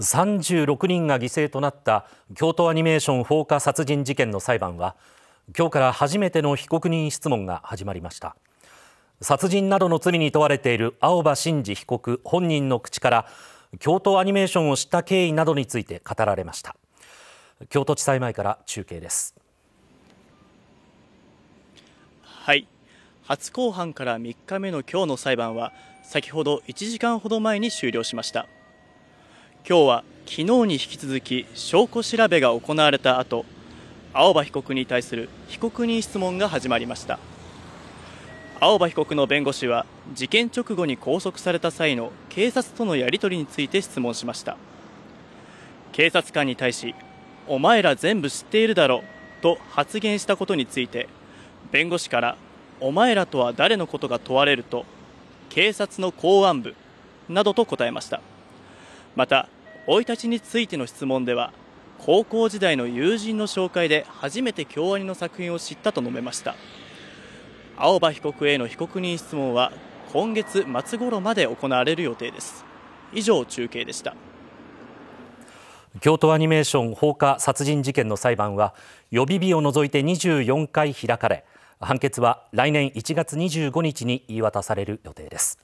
36人が犠牲となった京都アニメーション放火殺人事件の裁判は今日から初めての被告人質問が始まりました殺人などの罪に問われている青葉真司被告本人の口から京都アニメーションを知った経緯などについて語られました京都地裁前から中継ですはい初公判から3日目の今日の裁判は先ほど1時間ほど前に終了しました今日は昨日に引き続き証拠調べが行われた後青葉被告に対する被告人質問が始まりました青葉被告の弁護士は事件直後に拘束された際の警察とのやり取りについて質問しました警察官に対しお前ら全部知っているだろうと発言したことについて弁護士からお前らとは誰のことが問われると警察の公安部などと答えましたまた生い立ちについての質問では高校時代の友人の紹介で初めて京アニの作品を知ったと述べました青葉被告への被告人質問は今月末頃まで行われる予定です以上中継でした京都アニメーション放火殺人事件の裁判は予備日を除いて24回開かれ判決は来年1月25日に言い渡される予定です